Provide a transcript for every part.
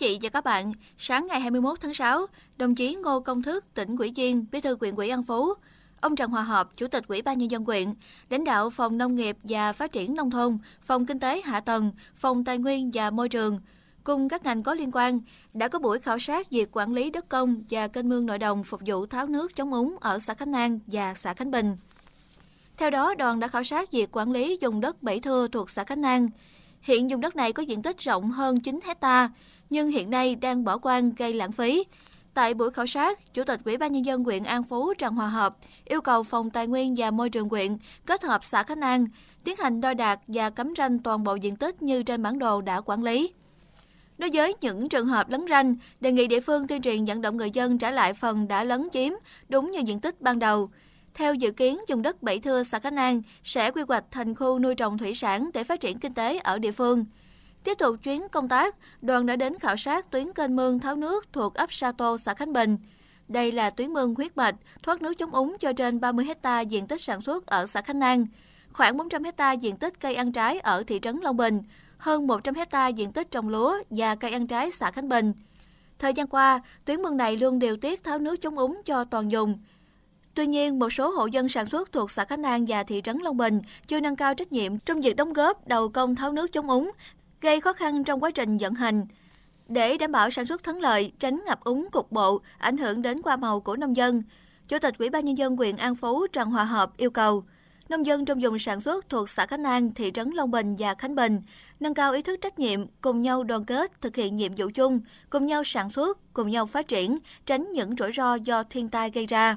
vị và các bạn, sáng ngày 21 tháng 6, đồng chí Ngô Công Thức, tỉnh ủy viên, bí thư huyện ủy An Phú, ông Trần Hòa Hợp, Chủ tịch Ủy ban Nhân dân huyện, lãnh đạo Phòng Nông nghiệp và Phát triển Nông thôn, Phòng Kinh tế Hạ tầng, Phòng Tài nguyên và Môi trường, cùng các ngành có liên quan, đã có buổi khảo sát việc quản lý đất công và kênh mương nội đồng phục vụ tháo nước chống úng ở xã Khánh An và xã Khánh Bình. Theo đó, đoàn đã khảo sát việc quản lý dùng đất Bảy Thưa thuộc xã Khánh An. Hiện dùng đất này có diện tích rộng hơn 9 hecta, nhưng hiện nay đang bỏ quan gây lãng phí. Tại buổi khảo sát, Chủ tịch Ủy ban Nhân dân huyện An Phú Trần Hòa Hợp yêu cầu Phòng Tài nguyên và Môi trường huyện kết hợp xã Khánh An tiến hành đo đạc và cấm ranh toàn bộ diện tích như trên bản đồ đã quản lý. Đối với những trường hợp lấn ranh, đề nghị địa phương tuyên truyền dẫn động người dân trả lại phần đã lấn chiếm đúng như diện tích ban đầu. Theo dự kiến, dùng đất Bảy Thưa xã Khánh An sẽ quy hoạch thành khu nuôi trồng thủy sản để phát triển kinh tế ở địa phương. Tiếp tục chuyến công tác, đoàn đã đến khảo sát tuyến kênh mương tháo nước thuộc ấp Sa Tô, xã Khánh Bình. Đây là tuyến mương huyết mạch, thoát nước chống úng cho trên 30 hecta diện tích sản xuất ở xã Khánh An, khoảng 400 hecta diện tích cây ăn trái ở thị trấn Long Bình, hơn 100 hecta diện tích trồng lúa và cây ăn trái xã Khánh Bình. Thời gian qua, tuyến mương này luôn điều tiết tháo nước chống úng cho toàn dùng. Tuy nhiên, một số hộ dân sản xuất thuộc xã Khánh An và thị trấn Long Bình chưa nâng cao trách nhiệm trong việc đóng góp đầu công tháo nước chống úng, gây khó khăn trong quá trình vận hành. Để đảm bảo sản xuất thắng lợi, tránh ngập úng cục bộ, ảnh hưởng đến qua màu của nông dân, Chủ tịch Ủy ban Nhân dân huyện An Phú Trần Hòa Hợp yêu cầu nông dân trong vùng sản xuất thuộc xã Khánh An, thị trấn Long Bình và Khánh Bình nâng cao ý thức trách nhiệm, cùng nhau đoàn kết thực hiện nhiệm vụ chung, cùng nhau sản xuất, cùng nhau phát triển, tránh những rủi ro do thiên tai gây ra.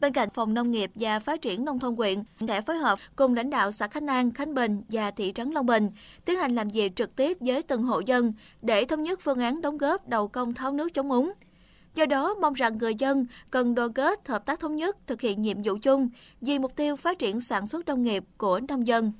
Bên cạnh Phòng Nông nghiệp và Phát triển Nông thôn huyện đã phối hợp cùng lãnh đạo xã Khánh An, Khánh Bình và thị trấn Long Bình tiến hành làm việc trực tiếp với từng hộ dân để thống nhất phương án đóng góp đầu công tháo nước chống úng. Do đó, mong rằng người dân cần đoàn kết, hợp tác thống nhất, thực hiện nhiệm vụ chung vì mục tiêu phát triển sản xuất nông nghiệp của nông dân.